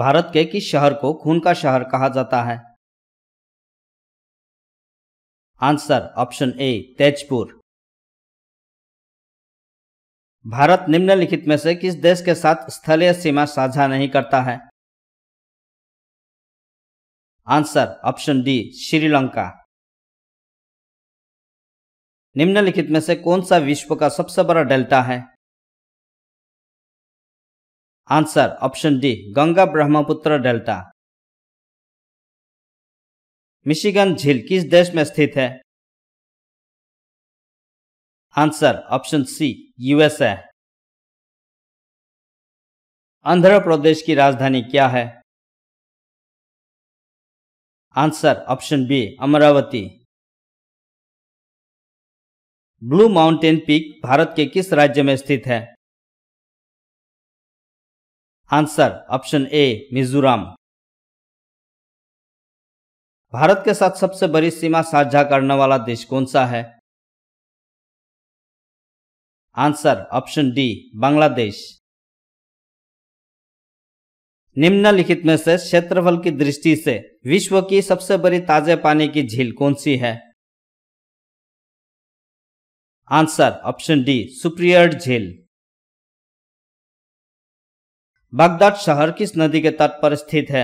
भारत के किस शहर को खून का शहर कहा जाता है answer option A Tezpur Bharat निम्नलिखित में से किस देश के साथ स्थलीय सीमा साझा नहीं करता है आंसर ऑप्शन डी श्रीलंका निम्नलिखित में से कौन सा विश्व का सबसे बड़ा डेल्टा है answer option D Ganga Brahmaputra delta Michigan झील किस देश में स्थित है answer option C USA Andhra Pradesh की राजधानी क्या है answer option B Amaravati Blue Mountain Peak Bharat के किस राज्य में स्थित है answer option A Mizoram Bharat के साथ सबसे बड़ी सीमा साझा करने वाला देश कौन सा है आंसर ऑप्शन डी बांग्लादेश निम्नलिखित में से क्षेत्रफल की दृष्टि से विश्व की सबसे बड़ी ताजे पानी की झील कौन सी है आंसर ऑप्शन डी सुप्रियर झील बगदाद शहर किस नदी के तट पर स्थित है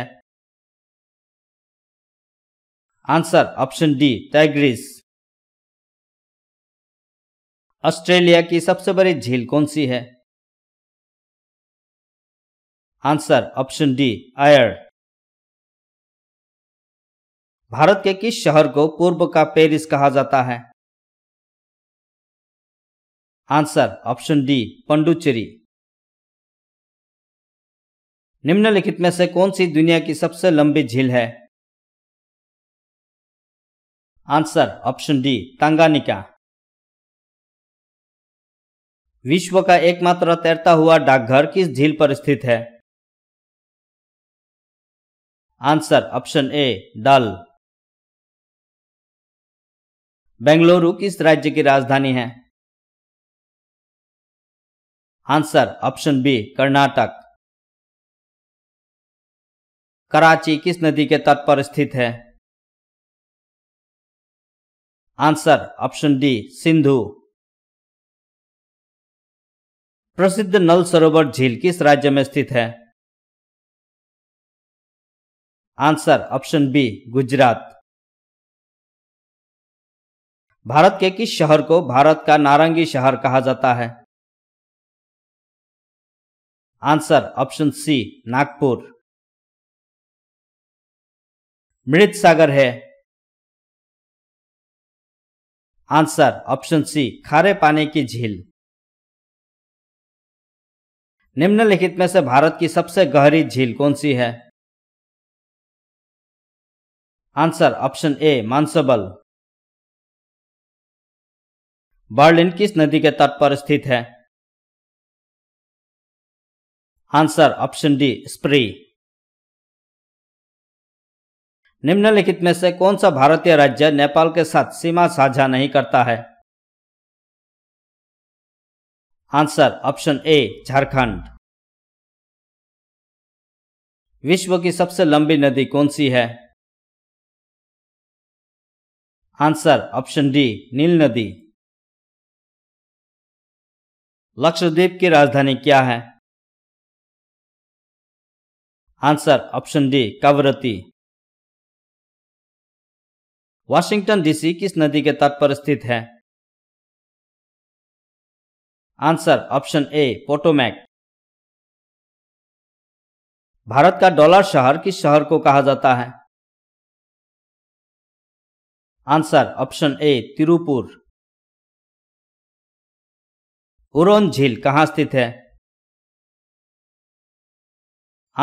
answer option D Tigris Australia की सबसे बड़ी झील कौन सी है answer option D Eyre Bharat के किस शहर को पूर्व का पेरिस कहा जाता है आंसर ऑप्शन डी पंडुचेरी निम्नलिखित में से कौन सी दुनिया की सबसे लंबी झील है आंसर ऑप्शन डी तंगानिका विश्व का एकमात्र तैरता हुआ डाकघर किस झील पर स्थित है answer option A Dal Bengaluru किस राज्य की राजधानी है answer option B Karnataka Karachi किस नदी के तट पर स्थित है आंसर ऑप्शन डी सिंधु प्रसिद्ध नल सरोवर झील किस राज्य में स्थित है answer option B Gujarat Bharat के किस शहर को भारत का नारंगी शहर कहा जाता है आंसर ऑप्शन सी नागपुर मृत सागर है आंसर ऑप्शन सी खारे पानी की झील निम्नलिखित में से भारत की सबसे गहरी झील कौन सी है answer option A Manasbal Berlin किस नदी के तट पर स्थित है आंसर ऑप्शन डी स्प्री निम्नलिखित में से कौन सा भारतीय राज्य नेपाल के साथ सीमा साझा नहीं करता है आंसर ऑप्शन ए झारखंड विश्व की सबसे लंबी नदी कौन सी है आंसर ऑप्शन डी नील नदी लक्षद्वीप की राजधानी क्या है answer option D Kavaratti Washington DC किस नदी के तट पर स्थित है answer option A Potomac Bharat का डॉलर शहर किस शहर को कहा जाता है आंसर ऑप्शन ए तिरुपुर उरोन झील कहां स्थित है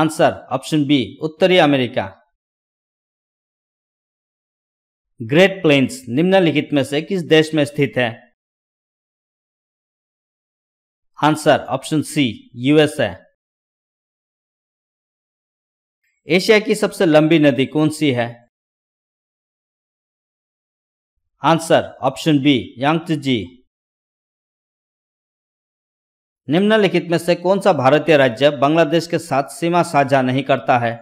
आंसर ऑप्शन बी उत्तरी अमेरिका ग्रेट प्लेन्स निम्नलिखित में से किस देश में स्थित है answer option C USA Asia की सबसे लंबी नदी कौन सी है आंसर ऑप्शन बी यांगजी निम्नलिखित में से कौन सा भारतीय राज्य बांग्लादेश के साथ सीमा साझा नहीं करता है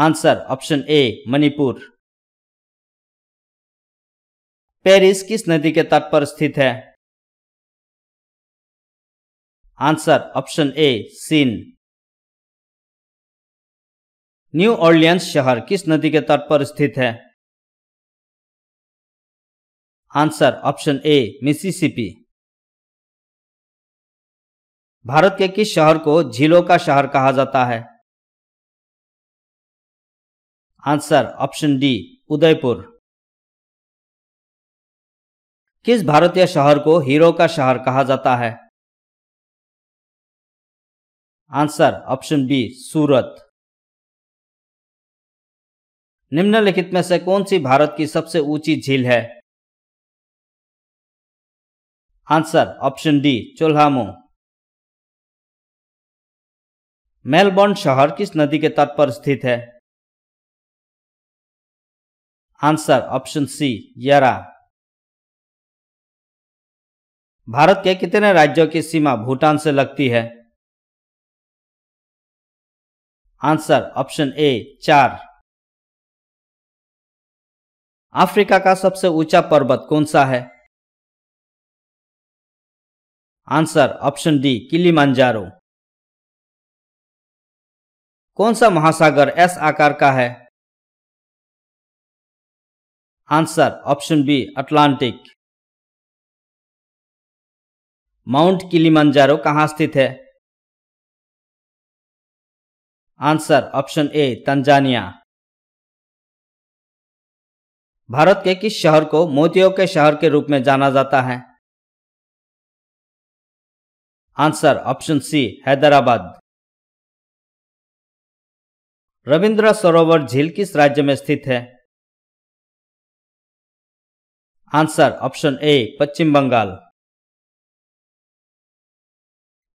answer option A Manipur Paris किस नदी के तट पर स्थित है answer option A Seine New Orleans शहर किस नदी के तट पर स्थित है answer option A Mississippi Bharat के किस शहर को झीलों का शहर कहा जाता है आंसर ऑप्शन डी उदयपुर किस भारतीय शहर को हीरो का शहर कहा जाता है आंसर ऑप्शन बी सूरत निम्नलिखित में से कौन सी भारत की सबसे ऊंची झील है answer option D Cholamu Melbourne शहर किस नदी के तट पर स्थित है आंसर ऑप्शन सी ग्यारह भारत के कितने राज्यों की सीमा भूटान से लगती है आंसर ऑप्शन ए चार अफ्रीका का सबसे ऊंचा पर्वत कौन सा है आंसर ऑप्शन डी किली कौन सा महासागर एस आकार का है answer option B Atlantic Mount Manjaro कहां स्थित है answer option A Tanzania Bharat के किस शहर को मोतियों के शहर के रूप में जाना जाता है answer option C Hyderabad Rabindra Sarovar झील किस राज्य में स्थित है answer option A Paschim Bengal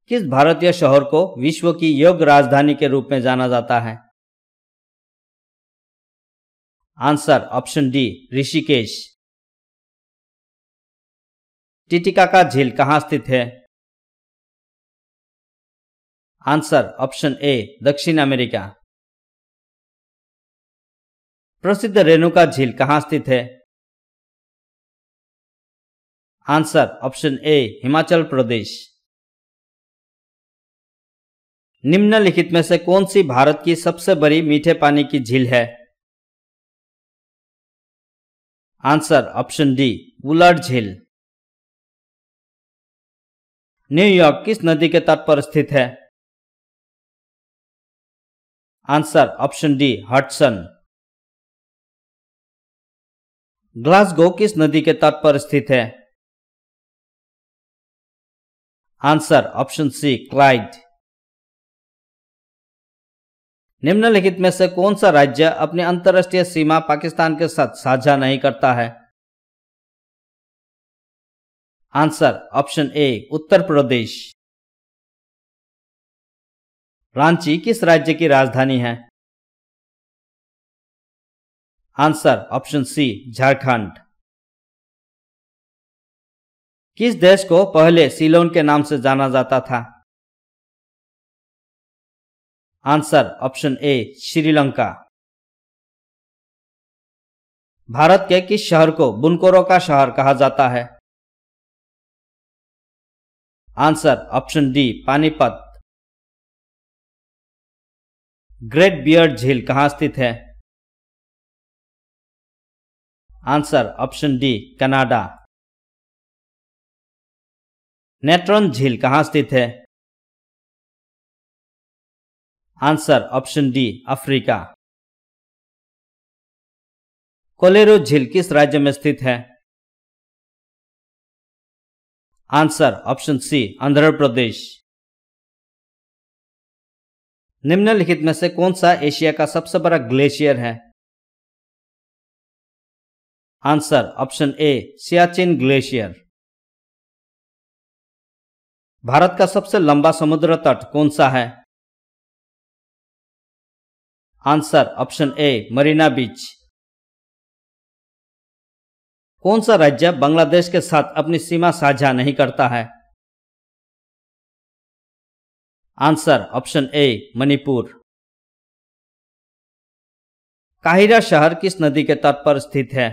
किस भारतीय शहर को विश्व की योग राजधानी के रूप में जाना जाता है answer option D Rishikesh Titicaca झील कहां स्थित है आंसर ऑप्शन ए दक्षिण अमेरिका प्रसिद्ध रेणुका झील कहां स्थित है answer option A Himachal Pradesh निम्नलिखित में से कौन सी भारत की सबसे बड़ी मीठे पानी की झील है आंसर ऑप्शन डी बुलर झील न्यूयॉर्क किस नदी के तट पर स्थित है answer option D Hudson Glasgow किस नदी के तट पर स्थित है आंसर ऑप्शन सी क्लाइड निम्नलिखित में से कौन सा राज्य अपनी अंतर्राष्ट्रीय सीमा पाकिस्तान के साथ साझा नहीं करता है answer option A Uttar Pradesh Ranchi किस राज्य की राजधानी है आंसर ऑप्शन सी झारखंड किस देश को पहले सिलोन के नाम से जाना जाता था answer option A Sri Lanka Bharat के किस शहर को बुनकोरों का शहर कहा जाता है answer option D Panipat Great Bear झील कहां स्थित है answer option D Canada Natron झील कहां स्थित है answer option D Africa Kolleru झील किस राज्य में स्थित है answer option C Andhra Pradesh निम्नलिखित में से कौन सा एशिया का सबसे बड़ा ग्लेशियर है answer option A Siachen glacier Bharat का सबसे लंबा समुद्र तट कौन सा है answer option A Marina Beach कौन सा राज्य बांग्लादेश के साथ अपनी सीमा साझा नहीं करता है आंसर ऑप्शन ए मणिपुर काहिरा शहर किस नदी के तट पर स्थित है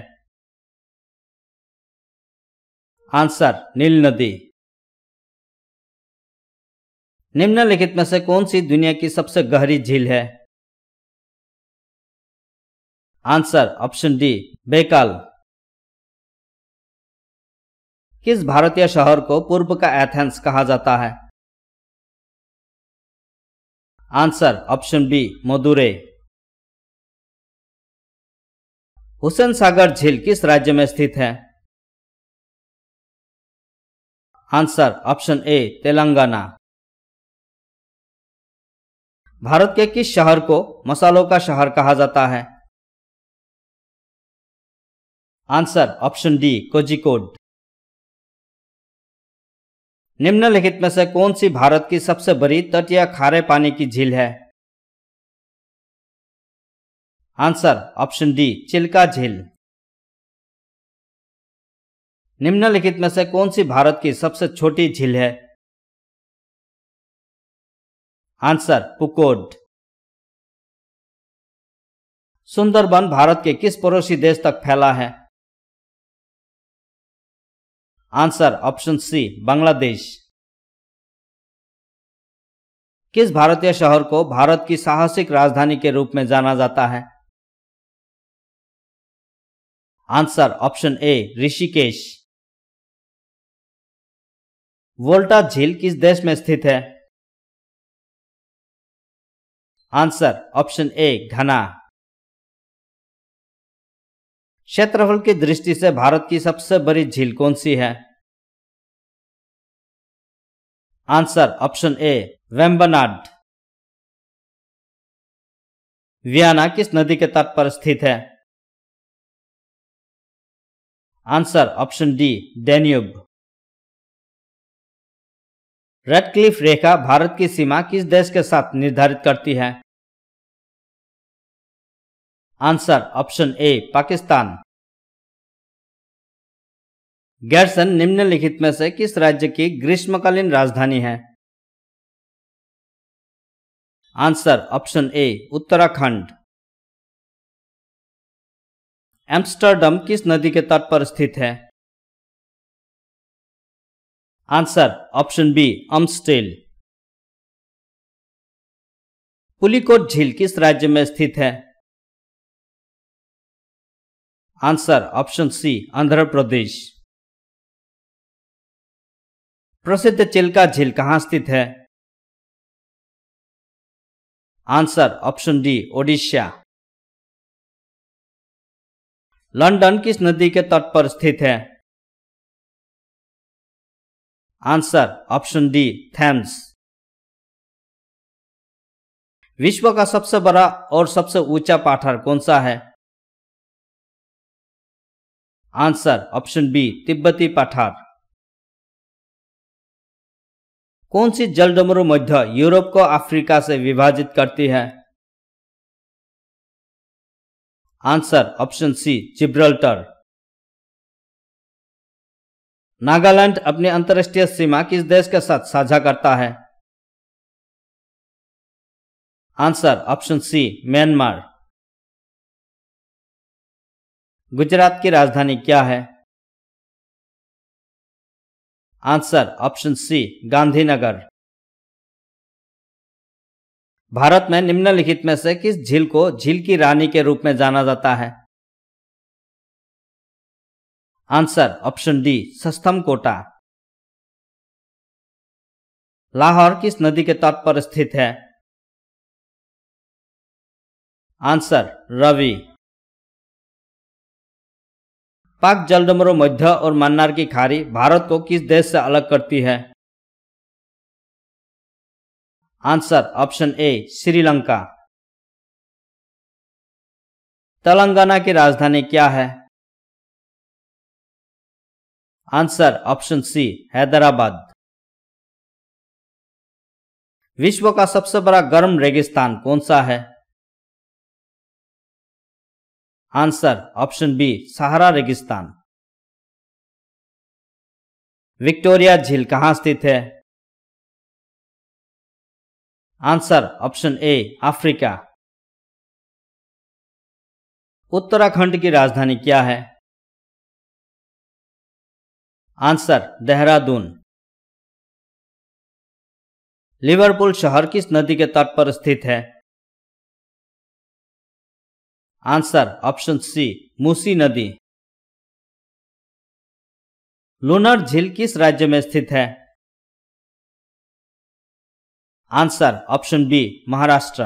आंसर नील नदी निम्नलिखित में से कौन सी दुनिया की सबसे गहरी झील है आंसर ऑप्शन डी बेकाल किस भारतीय शहर को पूर्व का एथेंस कहा जाता है answer option B Madurai Hussain Sagar झील किस राज्य में स्थित है answer option A Telangana Bharat के किस शहर को मसालों का शहर कहा जाता है आंसर ऑप्शन डी कोजिकोड निम्नलिखित में से कौन सी भारत की सबसे बड़ी तट या खारे पानी की झील है आंसर ऑप्शन डी चिल्का झील निम्नलिखित में से कौन सी भारत की सबसे छोटी झील है आंसर पुकोड सुंदरबन भारत के किस पड़ोसी देश तक फैला है आंसर ऑप्शन सी बांग्लादेश किस भारतीय शहर को भारत की साहसिक राजधानी के रूप में जाना जाता है answer option A Rishikesh Volta झील किस देश में स्थित है आंसर ऑप्शन ए घना क्षेत्रफल की दृष्टि से भारत की सबसे बड़ी झील कौन सी है answer option A Vembanad Vienna किस नदी के तट पर स्थित है answer option D Danube Radcliffe रेखा भारत की सीमा किस देश के साथ निर्धारित करती है answer option A Pakistan Gairsain निम्नलिखित में से किस राज्य की ग्रीष्मकालीन राजधानी है answer option A Uttarakhand Amsterdam किस नदी के तट पर स्थित है answer option B Amstel Pulicat झील किस राज्य में स्थित है answer option C Andhra Pradesh प्रसिद्ध चिल्का झील कहां स्थित है answer option D Odisha London किस नदी के तट पर स्थित है आंसर ऑप्शन डी थेम्स विश्व का सबसे बड़ा और सबसे ऊंचा पाठार कौन सा है आंसर ऑप्शन बी तिब्बती पठार कौन सी जलडमरू मध्य यूरोप को अफ्रीका से विभाजित करती है answer option C Gibraltar Nagaland अपनी अंतर्राष्ट्रीय सीमा किस देश के साथ साझा करता है answer option C Myanmar Gujarat की राजधानी क्या है answer option C Gandhinagar Bharat में निम्नलिखित में से किस झील को झील की रानी के रूप में जाना जाता है आंसर ऑप्शन डी सस्तम कोटा लाहौर किस नदी के तट पर स्थित है आंसर रवि पाक जलडमरो मध्य और मन्नार की खाड़ी भारत को किस देश से अलग करती है answer option A Sri Lanka Telangana की राजधानी क्या है आंसर ऑप्शन सी हैदराबाद विश्व का सबसे बड़ा गर्म रेगिस्तान कौन सा है आंसर ऑप्शन बी सहारा रेगिस्तान विक्टोरिया झील कहां स्थित है answer option A Africa Uttarakhand की राजधानी क्या है आंसर देहरादून लिवरपूल शहर किस नदी के तट पर स्थित है आंसर ऑप्शन सी मूसी नदी लूनर झील किस राज्य में स्थित है answer option B Maharashtra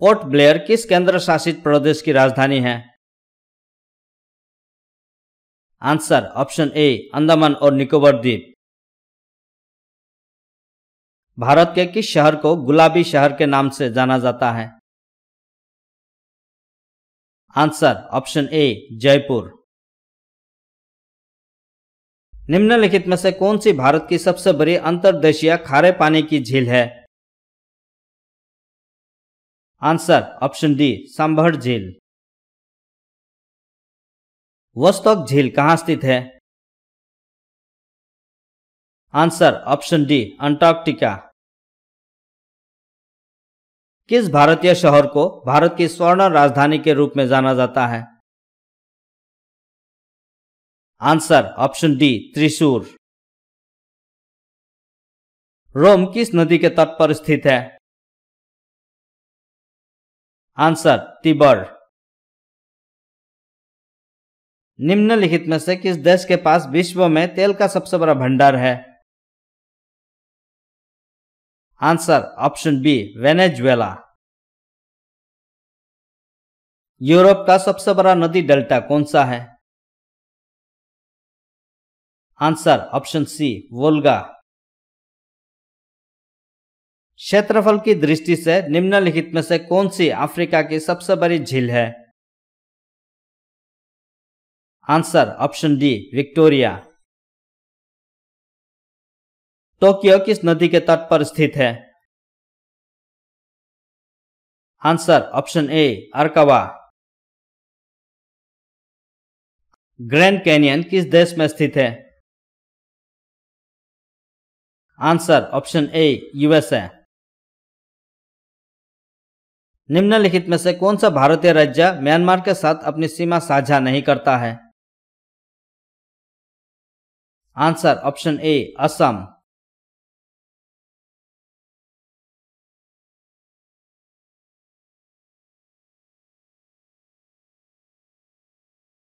Port Blair किस केंद्र शासित प्रदेश की राजधानी है आंसर ऑप्शन ए अंडमान और निकोबार द्वीप भारत के किस शहर को गुलाबी शहर के नाम से जाना जाता है आंसर ऑप्शन ए जयपुर निम्नलिखित में से कौन सी भारत की सबसे बड़ी अंतर्देशीय खारे पानी की झील है आंसर ऑप्शन डी सांभर झील वस्तोक झील कहां स्थित है आंसर ऑप्शन डी अंटार्कटिका किस भारतीय शहर को भारत की स्वर्ण राजधानी के रूप में जाना जाता है answer option D Thrissur Rome किस नदी के तट पर स्थित है आंसर तिबर निम्नलिखित में से किस देश के पास विश्व में तेल का सबसे बड़ा भंडार है Answer option B Venezuela Europe का सबसे बड़ा नदी डेल्टा कौन सा है आंसर ऑप्शन सी वोल्गा क्षेत्रफल की दृष्टि से निम्नलिखित में से कौन सी अफ्रीका की सबसे बड़ी झील है answer option D Victoria Tokyo तो किस नदी के तट पर स्थित है answer option A Arakawa Grand Canyon किस देश में स्थित है आंसर ऑप्शन ए यूएसए निम्नलिखित में से कौन सा भारतीय राज्य म्यांमार के साथ अपनी सीमा साझा नहीं करता है आंसर ऑप्शन ए असम